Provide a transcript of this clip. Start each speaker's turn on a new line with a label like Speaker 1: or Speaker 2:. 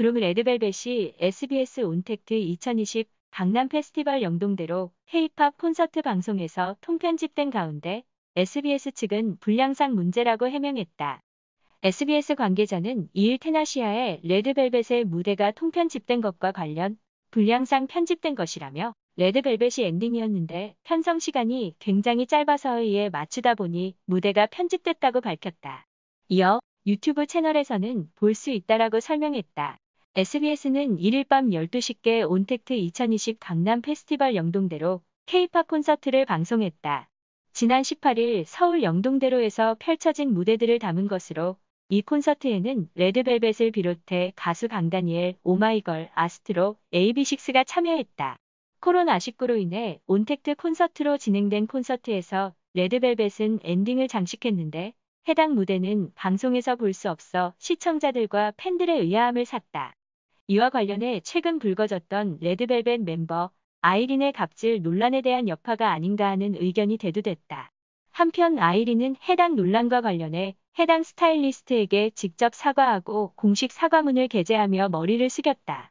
Speaker 1: 그룹은 에드벨벳이 SBS 온택트 2020 강남 페스티벌 영동대로 헤이팝 콘서트 방송에서 통편집된 가운데 SBS 측은 불량상 문제라고 해명했다. SBS 관계자는 이일 테나시아의 레드벨벳의 무대가 통편집된 것과 관련 불량상 편집된 것이라며 레드벨벳이 엔딩이었는데 편성 시간이 굉장히 짧아서에 맞추다 보니 무대가 편집됐다고 밝혔다. 이어 유튜브 채널에서는 볼 수 있다라고 설명했다. SBS는 1일 밤 12시께 온택트 2020 강남 페스티벌 영동대로 k p o p 콘서트를 방송했다. 지난 18일 서울 영동대로에서 펼쳐진 무대들을 담은 것으로 이 콘서트에는 레드벨벳을 비롯해 가수 강다니엘, 오마이걸, 아스트로, a b 6 i 가 참여했다. 코로나19로 인해 온택트 콘서트로 진행된 콘서트에서 레드벨벳은 엔딩을 장식했는데 해당 무대는 방송에서 볼 수 없어 시청자들과 팬들의 의아함을 샀다. 이와 관련해 최근 불거졌던 레드벨벳 멤버 아이린의 갑질 논란에 대한 여파가 아닌가 하는 의견이 대두됐다. 한편 아이린은 해당 논란과 관련해 해당 스타일리스트에게 직접 사과하고 공식 사과문을 게재하며 머리를 숙였다.